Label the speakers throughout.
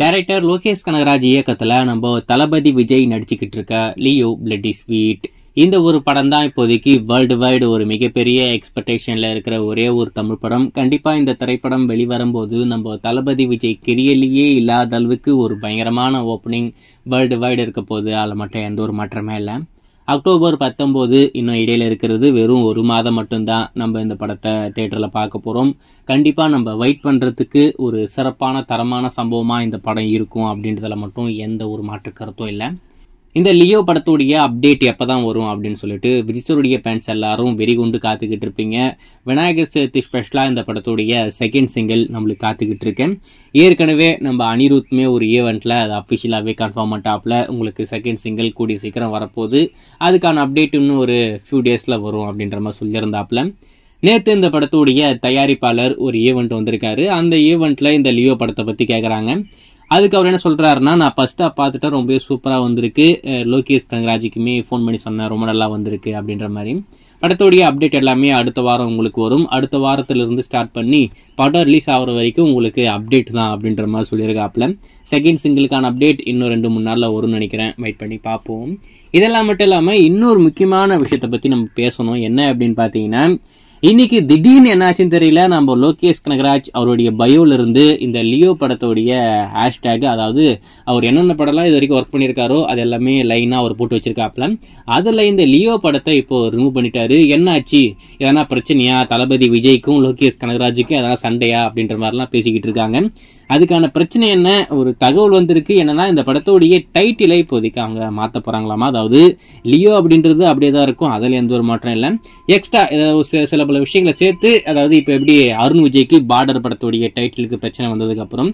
Speaker 1: director Lokesh Kanagaraj இயக்கத்தில் நம்ம தளபதி விஜய் நடிச்சுக்கிட்டு இருக்க லியோ பிளட்டி ஸ்வீட் இந்த ஒரு படம் தான் இப்போதைக்கு வேர்ல்டு வைடு ஒரு மிகப்பெரிய எக்ஸ்பெக்டேஷனில் இருக்கிற ஒரே ஒரு தமிழ் படம் கண்டிப்பாக இந்த திரைப்படம் வெளிவரும்போது நம்ம தளபதி விஜய் கிரியலியே இல்லாத அளவுக்கு ஒரு பயங்கரமான ஓப்பனிங் வேர்ல்டு வைடு இருக்க போது அதில் மட்டும் எந்த ஒரு மாற்றமே இல்லை அக்டோபர் பத்தொம்போது இன்னும் இடையில இருக்கிறது வெறும் ஒரு மாதம் மட்டும்தான் நம்ம இந்த படத்தை தேட்டரில் பார்க்க போகிறோம் கண்டிப்பாக நம்ம வெயிட் பண்ணுறதுக்கு ஒரு சிறப்பான தரமான சம்பவமாக இந்த படம் இருக்கும் அப்படின்றதில் மட்டும் எந்த ஒரு மாற்று கருத்தும் இல்லை இந்த லியோ படத்துடைய அப்டேட் எப்போ தான் வரும் அப்படின்னு சொல்லிட்டு விஜிஸ்டருடைய ஃபேன்ஸ் எல்லாரும் வெறி கொண்டு காத்துக்கிட்டு இருப்பீங்க விநாயகர் சதுர்த்தி ஸ்பெஷலாக இந்த படத்துடைய செகண்ட் சிங்கிள் நம்மளுக்கு காத்துக்கிட்டு இருக்கேன் ஏற்கனவே நம்ம அனிருத்மே ஒரு ஈவெண்ட்டில் அது அஃபிஷியலாகவே கன்ஃபார்ம் டாப்பில் உங்களுக்கு செகண்ட் சிங்கிள் கூடிய சீக்கிரம் வரப்போகுது அதுக்கான அப்டேட் இன்னும் ஒரு ஃபியூ டேஸில் வரும் அப்படின்ற மாதிரி சொல்லியிருந்தாப்புல நேற்று இந்த படத்துடைய தயாரிப்பாளர் ஒரு ஈவெண்ட் வந்திருக்காரு அந்த ஈவெண்ட்டில் இந்த லியோ படத்தை பற்றி கேட்குறாங்க அதுக்கு அவர் என்ன சொல்கிறாருன்னா நான் ஃபஸ்ட்டாக பார்த்துட்டா ரொம்பவே சூப்பராக வந்திருக்கு லோகேஷ் கங்கராஜிக்குமே ஃபோன் பண்ணி சொன்னேன் ரொம்ப நல்லா வந்திருக்கு அப்படின்ற மாதிரி படத்தோடைய அப்டேட் எல்லாமே அடுத்த வாரம் உங்களுக்கு வரும் அடுத்த வாரத்திலிருந்து ஸ்டார்ட் பண்ணி படம் ரிலீஸ் ஆகிற வரைக்கும் உங்களுக்கு அப்டேட் தான் அப்படின்ற மாதிரி சொல்லியிருக்காப்புல செகண்ட் சிங்கிளுக்கான அப்டேட் இன்னும் ரெண்டு மூணு நாளில் வரும்னு நினைக்கிறேன் வெயிட் பண்ணி பார்ப்போம் இதெல்லாம் மட்டும் இல்லாமல் இன்னொரு முக்கியமான விஷயத்தை பற்றி நம்ம பேசணும் என்ன அப்படின்னு பார்த்தீங்கன்னா இன்னைக்கு திடீர்னு என்னாச்சுன்னு தெரியல நம்ம லோகேஷ் கனகராஜ் அவருடைய பயோல இருந்து இந்த லியோ படத்தோடைய ஹேஷ்டேக் அதாவது அவர் என்னென்ன படம்லாம் இது வரைக்கும் ஒர்க் பண்ணியிருக்காரோ அது எல்லாமே லைனாக அவர் போட்டு வச்சிருக்காப்ல அதில் இந்த லியோ படத்தை இப்போ ரிமூவ் பண்ணிட்டாரு என்னாச்சு எதனா பிரச்சனையா தளபதி விஜய்க்கும் லோகேஷ் கனகராஜுக்கும் எதனா சண்டையா அப்படின்ற மாதிரிலாம் பேசிக்கிட்டு இருக்காங்க அதுக்கான பிரச்சனை என்ன ஒரு தகவல் வந்திருக்கு என்னன்னா இந்த படத்தோடைய டைட்டிலை இப்போதைக்கு அவங்க மாற்ற போகிறாங்களாமா அதாவது லியோ அப்படின்றது அப்படியே தான் இருக்கும் அதில் எந்த ஒரு மாற்றம் இல்லை எக்ஸ்ட்ரா ஏதாவது சில பல விஷயங்களை சேர்த்து அதாவது இப்போ எப்படி அருண் விஜய்க்கு பார்டர் படத்துடைய டைட்டிலுக்கு பிரச்சனை வந்ததுக்கப்புறம்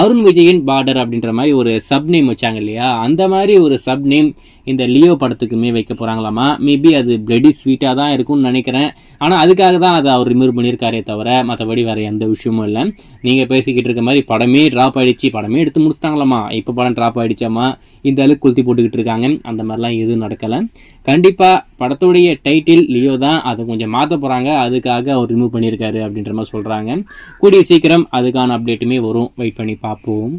Speaker 1: அருண் விஜயின் பார்டர் அப்படின்ற மாதிரி ஒரு சப் நேம் வச்சாங்க இல்லையா அந்த மாதிரி ஒரு சப் நேம் இந்த லியோ படத்துக்குமே வைக்க போகிறாங்களாமா மேபி அது பிளடி ஸ்வீட்டாக தான் இருக்கும்னு நினைக்கிறேன் ஆனால் அதுக்காக தான் அதை அவர் ரிமூவ் பண்ணியிருக்காரே தவிர மற்றபடி வேறு எந்த விஷயமும் இல்லை நீங்கள் பேசிக்கிட்டு இருக்க மாதிரி படமே ட்ராப் ஆகிடுச்சு படமே எடுத்து முடிச்சிட்டாங்களாமா இப்போ படம் ட்ராப் ஆகிடுச்சாமா இந்த அளவுக்கு கொளுத்தி போட்டுக்கிட்டு இருக்காங்க அந்த மாதிரிலாம் எதுவும் நடக்கலை கண்டிப்பாக படத்துடைய டைட்டில் லியோ தான் அதை கொஞ்சம் மாற்ற போகிறாங்க அதுக்காக அவர் ரிமூவ் பண்ணியிருக்காரு அப்படின்ற மாதிரி சொல்கிறாங்க கூடிய சீக்கிரம் அதுக்கான அப்டேட்டுமே வரும் வெயிட் பண்ணி பார்ப்போம்